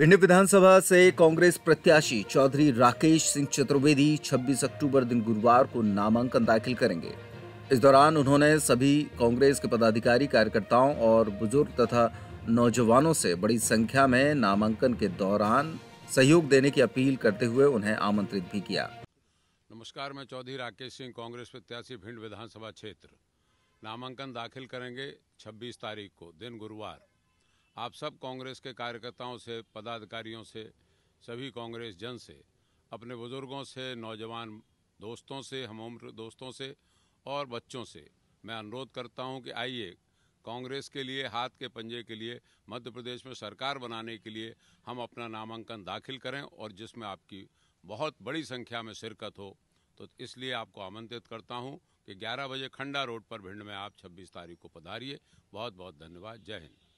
भिंड विधानसभा से कांग्रेस प्रत्याशी चौधरी राकेश सिंह चतुर्वेदी 26 अक्टूबर दिन गुरुवार को नामांकन दाखिल करेंगे इस दौरान उन्होंने सभी कांग्रेस के पदाधिकारी कार्यकर्ताओं और बुजुर्ग तथा नौजवानों से बड़ी संख्या में नामांकन के दौरान सहयोग देने की अपील करते हुए उन्हें आमंत्रित भी किया नमस्कार मैं चौधरी राकेश सिंह कांग्रेस प्रत्याशी भिंड विधानसभा क्षेत्र नामांकन दाखिल करेंगे 26 तारीख को दिन गुरुवार आप सब कांग्रेस के कार्यकर्ताओं से पदाधिकारियों से सभी कांग्रेस जन से अपने बुज़ुर्गों से नौजवान दोस्तों से हम उम्र दोस्तों से और बच्चों से मैं अनुरोध करता हूं कि आइए कांग्रेस के लिए हाथ के पंजे के लिए मध्य प्रदेश में सरकार बनाने के लिए हम अपना नामांकन दाखिल करें और जिसमें आपकी बहुत बड़ी संख्या में शिरकत हो तो इसलिए आपको आमंत्रित करता हूं कि 11 बजे खंडा रोड पर भिंड में आप 26 तारीख को पधारिए बहुत बहुत धन्यवाद जय हिंद